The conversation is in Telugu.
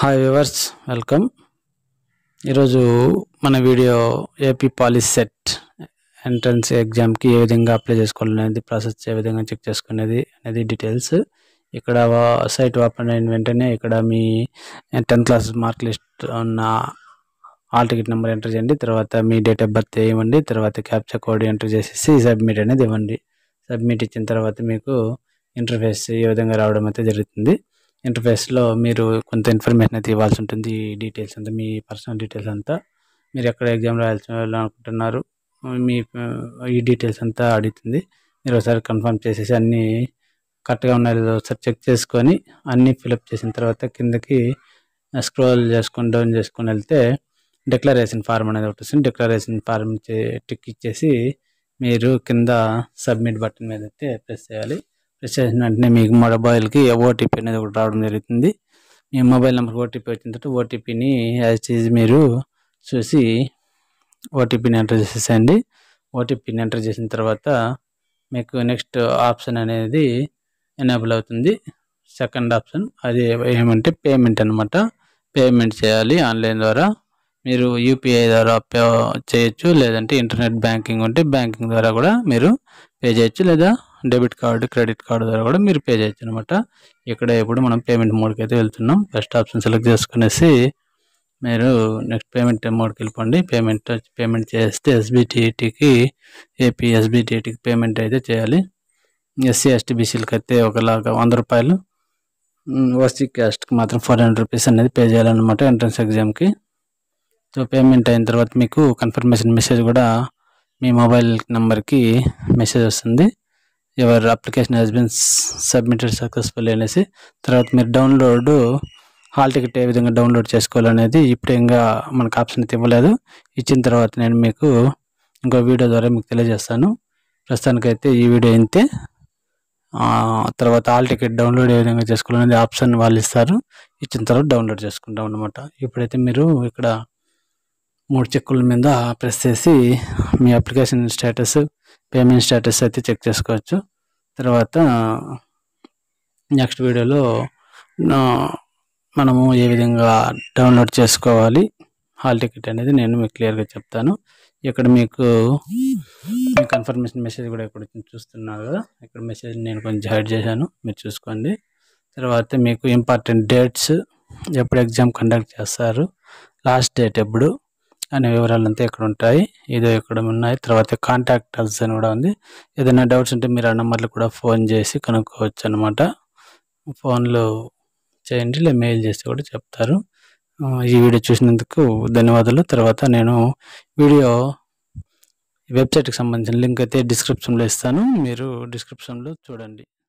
హాయ్ వివర్స్ వెల్కమ్ ఈరోజు మన video AP polycet entrance ఎగ్జామ్కి ఏ విధంగా అప్లై చేసుకోవాలనేది ప్రాసెస్ ఏ విధంగా చెక్ చేసుకునేది అనేది డీటెయిల్స్ ఇక్కడ సైట్ ఓపెన్ అయిన వెంటనే ఇక్కడ మీ టెన్త్ క్లాస్ మార్క్ లిస్ట్ ఉన్న హాల్ టికెట్ నెంబర్ ఎంటర్ చేయండి తర్వాత మీ డేట్ ఆఫ్ బర్త్ ఇవ్వండి తర్వాత క్యాప్చర్ కోడ్ ఎంటర్ చేసేసి సబ్మిట్ అనేది ఇవ్వండి సబ్మిట్ ఇచ్చిన తర్వాత మీకు ఇంటర్ఫేస్ ఏ విధంగా రావడం అయితే జరుగుతుంది ఇంటర్ఫేస్లో మీరు కొంత ఇన్ఫర్మేషన్ అయితే ఇవ్వాల్సి ఉంటుంది డీటెయిల్స్ అంతా మీ పర్సనల్ డీటెయిల్స్ అంతా మీరు ఎక్కడ ఎగ్జామ్ రాయాల్సి అనుకుంటున్నారు మీ ఈ డీటెయిల్స్ అంతా అడుగుతుంది మీరు ఒకసారి కన్ఫర్మ్ చేసేసి అన్నీ కరెక్ట్గా ఉన్నాయో లేదో ఒకసారి చెక్ చేసుకొని అన్నీ ఫిలప్ చేసిన తర్వాత కిందకి స్క్రోల్ చేసుకొని డౌన్ చేసుకొని వెళ్తే డిక్లరేషన్ ఫార్మ్ అనేది ఒకటి వస్తుంది డిక్లరేషన్ ఫార్మ్ టిక్ ఇచ్చేసి మీరు కింద సబ్మిట్ బటన్ మీద అయితే ప్రెస్ చేయాలి ప్రెస్ చేసిన వెంటనే మీకు మొబైల్కి ఓటీపీ అనేది ఒకటి రావడం జరుగుతుంది మీ మొబైల్ నెంబర్ ఓటీపీ వచ్చిన తర్వాత ఓటీపీని యాజ్ చేసి మీరు చూసి ఓటీపీని ఎంటర్ చేసేసండి ఓటీపీని ఎంటర్ చేసిన తర్వాత మీకు నెక్స్ట్ ఆప్షన్ అనేది ఎనేబుల్ అవుతుంది సెకండ్ ఆప్షన్ అది ఏమంటే పేమెంట్ అనమాట పేమెంట్ చేయాలి ఆన్లైన్ ద్వారా మీరు యూపీఐ ద్వారా పే చేయొచ్చు లేదంటే ఇంటర్నెట్ బ్యాంకింగ్ ఉంటే బ్యాంకింగ్ ద్వారా కూడా మీరు పే చేయొచ్చు లేదా డెబిట్ కార్డు క్రెడిట్ కార్డు ద్వారా కూడా మీరు పే చేయొచ్చు అనమాట ఇక్కడ ఇప్పుడు మనం పేమెంట్ మోడ్కి అయితే వెళ్తున్నాం ఫస్ట్ ఆప్షన్ సెలెక్ట్ చేసుకునేసి మీరు నెక్స్ట్ పేమెంట్ మోడ్కి వెళ్ళిపోండి పేమెంట్ పేమెంట్ చేస్తే ఎస్బీటీటీకి ఏపీ ఎస్బీటీటీకి పేమెంట్ అయితే చేయాలి ఎస్సీ ఎస్టీ బీసీలకి అయితే ఒకలాగా వంద రూపాయలు ఓసీ క్యాస్ట్కి మాత్రం ఫోర్ హండ్రెడ్ రూపీస్ అనేది పే చేయాలన్నమాట ఎంట్రన్స్ ఎగ్జామ్కి సో పేమెంట్ అయిన తర్వాత మీకు కన్ఫర్మేషన్ మెసేజ్ కూడా మీ మొబైల్ నెంబర్కి మెసేజ్ వస్తుంది your application has been submitted successful అనేసి తర్వాత మీరు డౌన్లోడ్ హాల్ టికెట్ ఏ విధంగా డౌన్లోడ్ చేసుకోవాలనేది ఇప్పుడు ఇంకా మనకు ఆప్షన్ అయితే ఇవ్వలేదు ఇచ్చిన తర్వాత నేను మీకు ఇంకో వీడియో ద్వారా మీకు తెలియజేస్తాను ప్రస్తుతానికైతే ఈ వీడియో అయితే తర్వాత హాల్ టికెట్ డౌన్లోడ్ ఏ విధంగా చేసుకోవాలనేది ఆప్షన్ వాళ్ళు ఇస్తారు ఇచ్చిన తర్వాత డౌన్లోడ్ చేసుకుంటాం అనమాట ఇప్పుడైతే మీరు ఇక్కడ మూడు చెక్కుల మీద ప్రెస్ చేసి మీ అప్లికేషన్ స్టేటస్ పేమెంట్ స్టేటస్ అయితే చెక్ చేసుకోవచ్చు తర్వాత నెక్స్ట్ వీడియోలో మనము ఏ విధంగా డౌన్లోడ్ చేసుకోవాలి హాల్ టికెట్ అనేది నేను మీకు క్లియర్గా చెప్తాను ఇక్కడ మీకు కన్ఫర్మేషన్ మెసేజ్ కూడా ఇక్కడ చూస్తున్నారు కదా ఇక్కడ మెసేజ్ నేను కొంచెం హైడ్ చేశాను మీరు చూసుకోండి తర్వాత మీకు ఇంపార్టెంట్ డేట్స్ ఎప్పుడు ఎగ్జామ్ కండక్ట్ చేస్తారు లాస్ట్ డేట్ ఎప్పుడు అనే వివరాలు అంతా ఇక్కడ ఉంటాయి ఇదో ఇక్కడ ఉన్నాయి తర్వాత కాంటాక్ట్ అల్స్ అని కూడా ఉంది ఏదైనా డౌట్స్ ఉంటే మీరు ఆ నెంబర్లు కూడా ఫోన్ చేసి కనుక్కోవచ్చు అనమాట ఫోన్లో చేయండి లేదా మెయిల్ చేస్తే కూడా చెప్తారు ఈ వీడియో చూసినందుకు ధన్యవాదాలు తర్వాత నేను వీడియో వెబ్సైట్కి సంబంధించిన లింక్ అయితే డిస్క్రిప్షన్లో ఇస్తాను మీరు డిస్క్రిప్షన్లో చూడండి